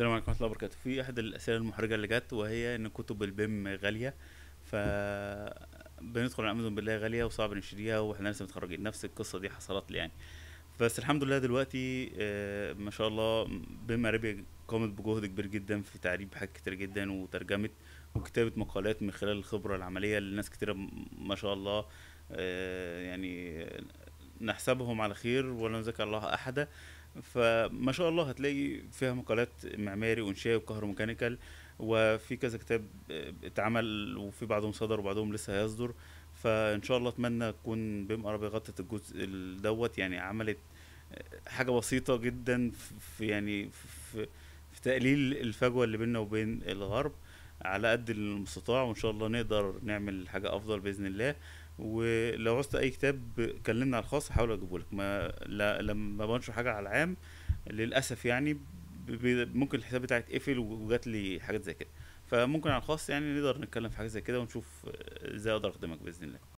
السلام عليكم ورحمه الله وبركاته في احد الاسئله المحرجه اللي جت وهي ان كتب البيم غاليه ف بندخل على امازون بالله غاليه وصعب نشتريها واحنا لسه متخرجين نفس القصه دي حصلت لي يعني بس الحمد لله دلوقتي آه، ما شاء الله بيم عربي قامت بجهد كبير جدا في تعريب حاجات كتير جدا وترجمه وكتابه مقالات من خلال الخبره العمليه لناس كتيره ما شاء الله آه، يعني نحسبهم على خير ولا نذكر الله احدا فما شاء الله هتلاقي فيها مقالات معماري وانشائي وكهروميكانيكال وفي كذا كتاب اتعمل وفي بعضهم صدر وبعضهم لسه هيصدر فان شاء الله اتمنى تكون بيم عربي غطت الجزء دوت يعني عملت حاجه بسيطه جدا في يعني في, في تقليل الفجوه اللي بيننا وبين الغرب على قد المستطاع وان شاء الله نقدر نعمل حاجه افضل باذن الله ولو عوزت اي كتاب كلمنا على الخاص هحاول اجيبه لك ما لا لما بنشر حاجه على العام للاسف يعني ممكن الحساب بتاعي اتقفل وجات لي حاجات زي كده فممكن على الخاص يعني نقدر نتكلم في حاجه زي كده ونشوف ازاي اقدر اخدمك باذن الله